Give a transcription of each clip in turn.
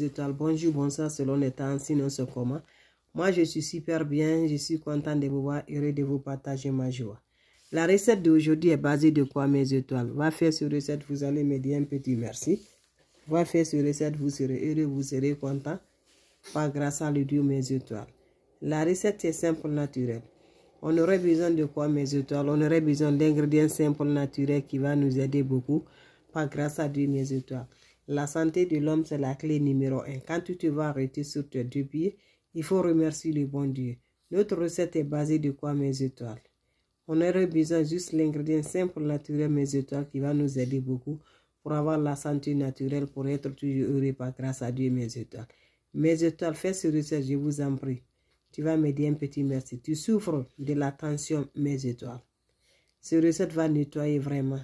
étoiles, bonjour, bonsoir, selon les temps, sinon ce comment. Moi, je suis super bien, je suis content de vous voir, heureux de vous partager ma joie. La recette d'aujourd'hui est basée de quoi mes étoiles Va faire cette recette, vous allez me dire un petit merci. Va faire cette recette, vous serez heureux, vous serez content, Pas grâce à le Dieu mes étoiles. La recette est simple, naturelle. On aurait besoin de quoi mes étoiles On aurait besoin d'ingrédients simples, naturels qui va nous aider beaucoup, Pas grâce à Dieu mes étoiles. La santé de l'homme, c'est la clé numéro un. Quand tu te vas arrêter sur tes deux pieds, il faut remercier le bon Dieu. Notre recette est basée de quoi, mes étoiles On aurait besoin juste l'ingrédient simple naturel, mes étoiles, qui va nous aider beaucoup pour avoir la santé naturelle, pour être toujours heureux par grâce à Dieu, mes étoiles. Mes étoiles, fais ce recette, je vous en prie. Tu vas me dire un petit merci. Tu souffres de la tension, mes étoiles. Ce recette va nettoyer vraiment.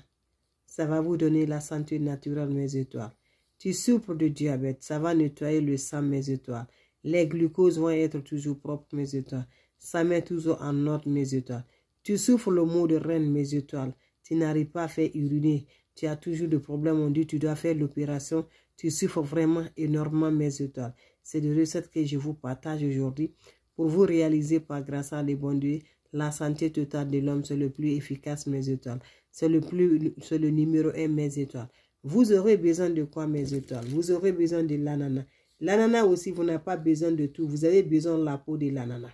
Ça va vous donner la santé naturelle, mes étoiles. Tu souffres de diabète, ça va nettoyer le sang, mes étoiles. Les glucoses vont être toujours propres, mes étoiles. Ça met toujours en ordre, mes étoiles. Tu souffres le mot de reine, mes étoiles. Tu n'arrives pas à faire uriner. Tu as toujours des problèmes. On dit tu dois faire l'opération. Tu souffres vraiment énormément, mes étoiles. C'est des recettes que je vous partage aujourd'hui pour vous réaliser par grâce à les bons dieux la santé totale de l'homme, c'est le plus efficace, mes étoiles. C'est le plus, c'est le numéro un, mes étoiles. Vous aurez besoin de quoi, mes étoiles Vous aurez besoin de l'ananas. L'ananas aussi, vous n'avez pas besoin de tout. Vous avez besoin de la peau de l'ananas.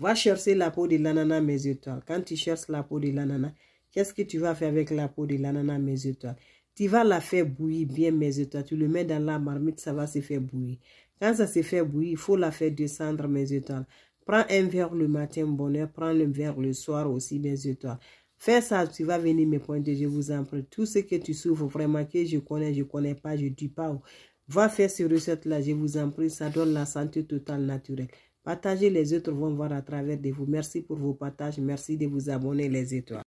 Va chercher la peau de l'ananas, mes étoiles. Quand tu cherches la peau de l'ananas, qu'est-ce que tu vas faire avec la peau de l'ananas, mes étoiles Tu vas la faire bouillir bien, mes étoiles. Tu le mets dans la marmite, ça va se faire bouillir. Quand ça se fait bouillir, il faut la faire descendre, mes étoiles. Prends un verre le matin, bonheur. Prends le verre le soir aussi, mes étoiles. Fais ça, tu vas venir me pointer, je vous en prie. Tout ce que tu souffres, vraiment que je connais, je ne connais pas, je ne dis pas. Va faire ces recettes-là, je vous en prie, ça donne la santé totale naturelle. Partagez, les autres vont voir à travers de vous. Merci pour vos partages, merci de vous abonner les étoiles.